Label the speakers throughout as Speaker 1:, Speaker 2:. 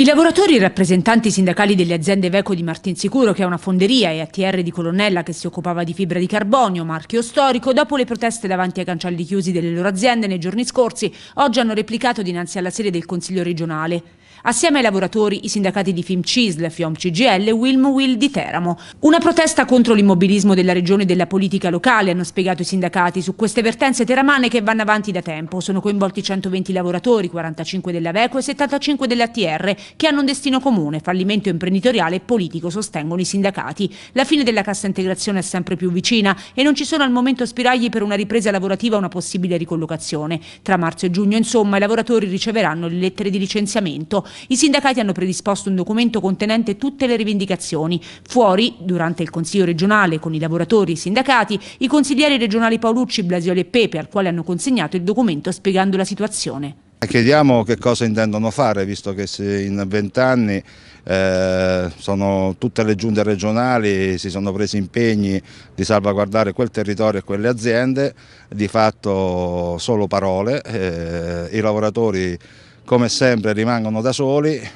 Speaker 1: I lavoratori e i rappresentanti sindacali delle aziende Veco di Martinsicuro, che è una fonderia, e ATR di Colonnella, che si occupava di fibra di carbonio, marchio storico, dopo le proteste davanti ai cancelli chiusi delle loro aziende nei giorni scorsi, oggi hanno replicato dinanzi alla sede del Consiglio regionale. Assieme ai lavoratori i sindacati di FIMCISL, FIOM-CGL e Wilm-Will di Teramo. Una protesta contro l'immobilismo della regione e della politica locale, hanno spiegato i sindacati, su queste vertenze teramane che vanno avanti da tempo. Sono coinvolti 120 lavoratori, 45 dell'Aveco e 75 dell'ATR, che hanno un destino comune, fallimento imprenditoriale e politico, sostengono i sindacati. La fine della cassa integrazione è sempre più vicina e non ci sono al momento spiragli per una ripresa lavorativa o una possibile ricollocazione. Tra marzo e giugno, insomma, i lavoratori riceveranno le lettere di licenziamento. I sindacati hanno predisposto un documento contenente tutte le rivendicazioni. Fuori, durante il Consiglio regionale con i lavoratori e i sindacati, i consiglieri regionali Paolucci, Blasioli e Pepe, al quale hanno consegnato il documento spiegando la situazione.
Speaker 2: Eh, chiediamo che cosa intendono fare, visto che in vent'anni eh, tutte le giunte regionali si sono presi impegni di salvaguardare quel territorio e quelle aziende, di fatto solo parole, eh, i lavoratori come sempre rimangono da soli e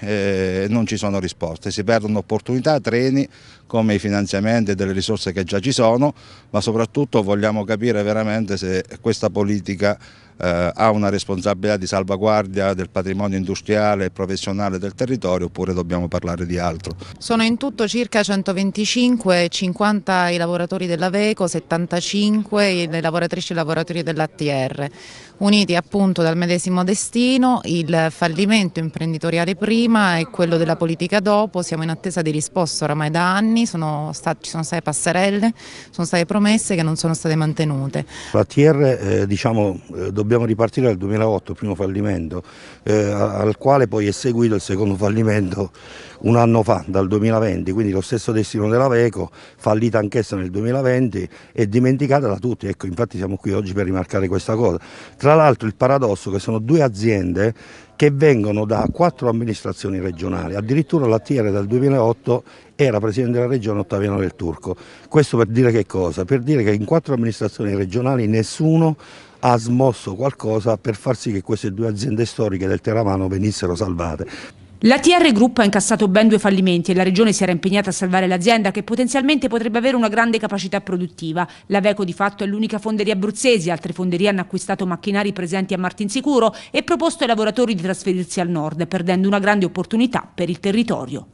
Speaker 2: eh, non ci sono risposte, si perdono opportunità, treni come i finanziamenti e delle risorse che già ci sono, ma soprattutto vogliamo capire veramente se questa politica eh, ha una responsabilità di salvaguardia del patrimonio industriale e professionale del territorio oppure dobbiamo parlare di altro.
Speaker 3: Sono in tutto circa 125, 50 i lavoratori dell'Aveco, 75 le lavoratrici e lavoratori dell'ATR, uniti appunto dal medesimo destino, il fallimento imprenditoriale prima e quello della politica dopo, siamo in attesa di risposta oramai da anni, sono stati, ci sono state passerelle, sono state promesse che non sono state mantenute.
Speaker 4: L'ATR eh, diciamo, eh, dobbiamo ripartire dal 2008, primo fallimento, eh, al quale poi è seguito il secondo fallimento un anno fa, dal 2020, quindi lo stesso destino della Veco, fallita anch'essa nel 2020 e dimenticata da tutti, ecco infatti siamo qui oggi per rimarcare questa cosa. Tra l'altro il paradosso che sono due aziende che vengono da quattro amministrazioni regionali, addirittura l'attiere dal 2008 era presidente della regione Ottaviano del Turco. Questo per dire che cosa? Per dire che in quattro amministrazioni regionali nessuno ha smosso qualcosa per far sì che queste due aziende storiche del Teramano venissero salvate.
Speaker 1: La TR Group ha incassato ben due fallimenti e la regione si era impegnata a salvare l'azienda che potenzialmente potrebbe avere una grande capacità produttiva. La Veco di fatto è l'unica fonderia abruzzese, altre fonderie hanno acquistato macchinari presenti a Martinsicuro e proposto ai lavoratori di trasferirsi al nord, perdendo
Speaker 2: una grande opportunità per il territorio.